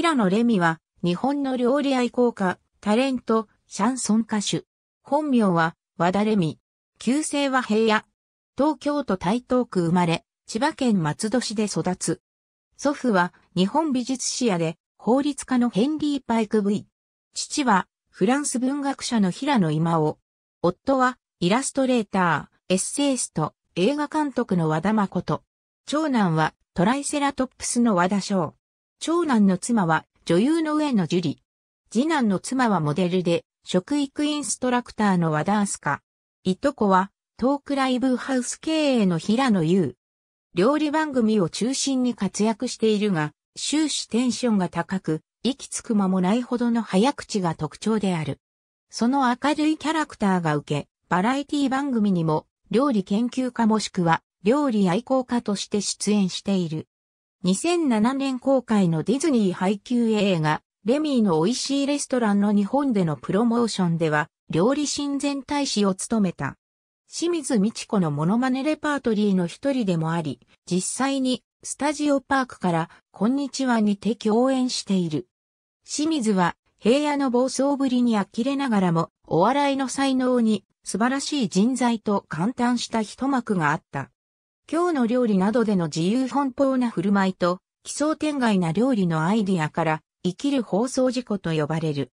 平野レミは、日本の料理愛好家、タレント、シャンソン歌手。本名は、和田レミ。旧姓は平野。東京都台東区生まれ、千葉県松戸市で育つ。祖父は、日本美術視野で、法律家のヘンリー・パイク V。父は、フランス文学者の平野今を。夫は、イラストレーター、エッセイスト、映画監督の和田誠。長男は、トライセラトップスの和田翔。長男の妻は女優の上野樹里。次男の妻はモデルで、食育インストラクターの和田明日香。いとこは、トークライブハウス経営の平野優。料理番組を中心に活躍しているが、終始テンションが高く、息つく間もないほどの早口が特徴である。その明るいキャラクターが受け、バラエティ番組にも、料理研究家もしくは、料理愛好家として出演している。2007年公開のディズニー配給映画、レミーの美味しいレストランの日本でのプロモーションでは、料理親善大使を務めた。清水美智子のモノマネレパートリーの一人でもあり、実際にスタジオパークからこんにちはにて共演している。清水は平野の暴走ぶりに呆れながらもお笑いの才能に素晴らしい人材と感嘆した一幕があった。今日の料理などでの自由奔放な振る舞いと、奇想天外な料理のアイディアから、生きる放送事故と呼ばれる。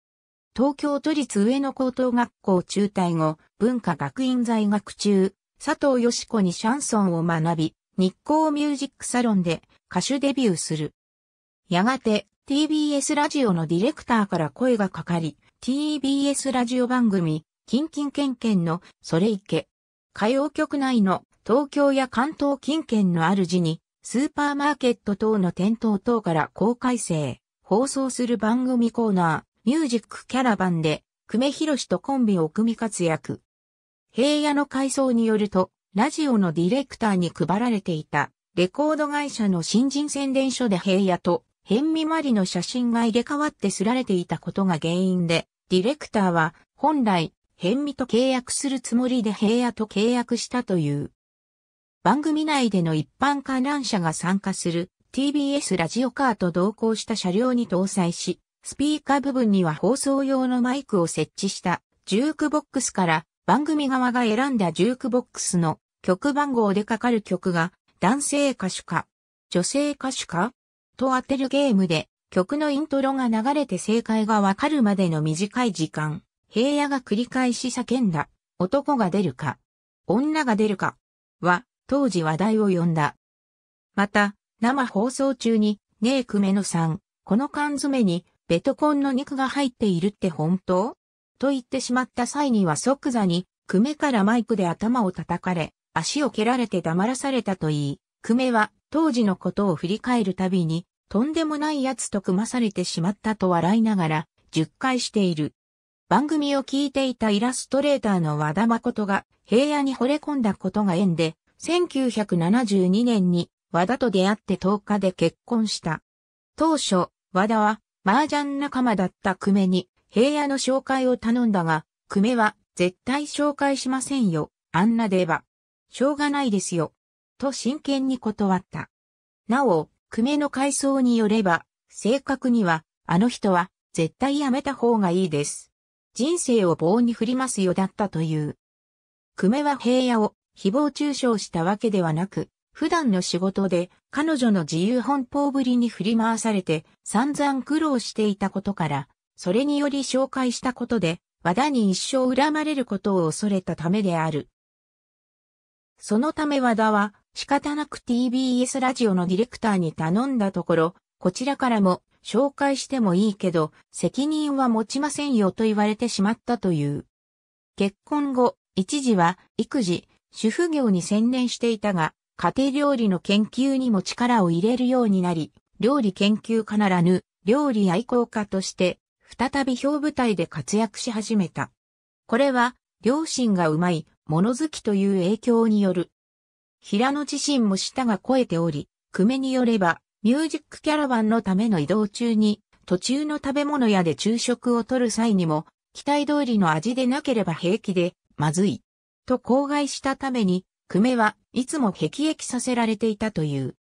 東京都立上野高等学校中退後、文化学院在学中、佐藤よし子にシャンソンを学び、日光ミュージックサロンで歌手デビューする。やがて TBS ラジオのディレクターから声がかかり、TBS ラジオ番組、キンキンケンケンのそれいけ。歌謡曲内の東京や関東近県のある時に、スーパーマーケット等の店頭等から公開生、放送する番組コーナー、ミュージックキャラバンで、久米宏とコンビを組み活躍。平野の回想によると、ラジオのディレクターに配られていた、レコード会社の新人宣伝書で平野と、ヘンミマリの写真が入れ替わってすられていたことが原因で、ディレクターは、本来、ヘンミと契約するつもりで平野と契約したという。番組内での一般観覧車が参加する TBS ラジオカーと同行した車両に搭載し、スピーカー部分には放送用のマイクを設置したジュークボックスから番組側が選んだジュークボックスの曲番号でかかる曲が男性歌手か女性歌手かと当てるゲームで曲のイントロが流れて正解がわかるまでの短い時間、平野が繰り返し叫んだ男が出るか女が出るかは当時話題を呼んだ。また、生放送中に、ねえくめのさん、この缶詰に、ベトコンの肉が入っているって本当と言ってしまった際には即座に、久米からマイクで頭を叩かれ、足を蹴られて黙らされたと言い、久米は当時のことを振り返るたびに、とんでもない奴と組まされてしまったと笑いながら、10回している。番組を聞いていたイラストレーターの和田誠が、平野に惚れ込んだことが縁で、1972年に和田と出会って10日で結婚した。当初、和田は麻雀仲間だった久米に平野の紹介を頼んだが、久米は絶対紹介しませんよ。あんなでは。しょうがないですよ。と真剣に断った。なお、久米の回想によれば、正確には、あの人は絶対やめた方がいいです。人生を棒に振りますよだったという。久米は平野を誹謗中傷したわけではなく、普段の仕事で彼女の自由奔放ぶりに振り回されて散々苦労していたことから、それにより紹介したことで、和田に一生恨まれることを恐れたためである。そのため和田は仕方なく TBS ラジオのディレクターに頼んだところ、こちらからも紹介してもいいけど、責任は持ちませんよと言われてしまったという。結婚後、一時は育児、主婦業に専念していたが、家庭料理の研究にも力を入れるようになり、料理研究家ならぬ、料理愛好家として、再び表舞台で活躍し始めた。これは、両親がうまい、物好きという影響による。平野自身も舌が肥えており、久米によれば、ミュージックキャラバンのための移動中に、途中の食べ物屋で昼食をとる際にも、期待通りの味でなければ平気で、まずい、と口外したために、久米はいつも辟易させられていたという。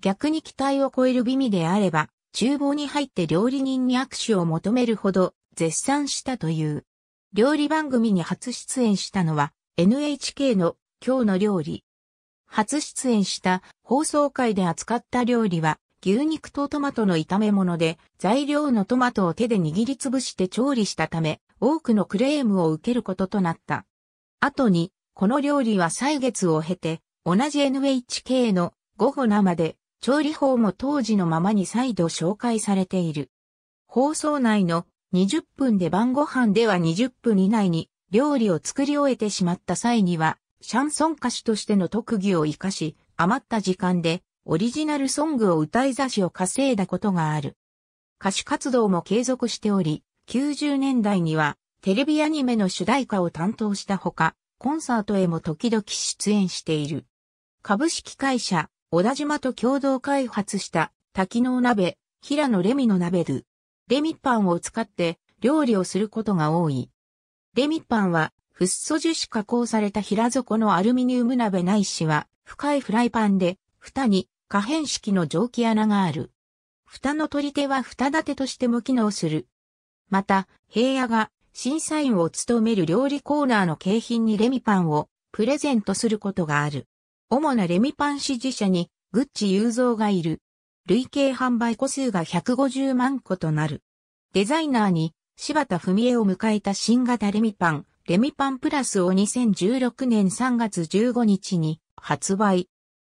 逆に期待を超える美味であれば、厨房に入って料理人に握手を求めるほど絶賛したという。料理番組に初出演したのは NHK の今日の料理。初出演した放送会で扱った料理は牛肉とトマトの炒め物で材料のトマトを手で握りつぶして調理したため多くのクレームを受けることとなった。後に、この料理は歳月を経て、同じ NHK の午後生で、調理法も当時のままに再度紹介されている。放送内の20分で晩ご飯では20分以内に料理を作り終えてしまった際には、シャンソン歌手としての特技を活かし、余った時間でオリジナルソングを歌い雑誌を稼いだことがある。歌手活動も継続しており、90年代にはテレビアニメの主題歌を担当したほか、コンサートへも時々出演している。株式会社、小田島と共同開発した多機能鍋、平野レミの鍋で、レミパンを使って料理をすることが多い。レミパンは、フッ素樹脂加工された平底のアルミニウム鍋ないしは、深いフライパンで、蓋に可変式の蒸気穴がある。蓋の取り手は蓋立てとしても機能する。また、平野が審査員を務める料理コーナーの景品にレミパンをプレゼントすることがある。主なレミパン支持者にグッチ雄三がいる。累計販売個数が150万個となる。デザイナーに柴田文江を迎えた新型レミパン、レミパンプラスを2016年3月15日に発売。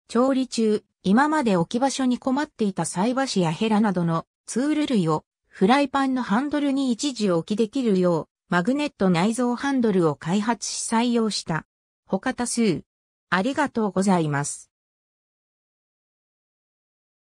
調理中、今まで置き場所に困っていた菜箸やヘラなどのツール類をフライパンのハンドルに一時置きできるよう、マグネット内蔵ハンドルを開発し採用した。他多数。ありがとうございます。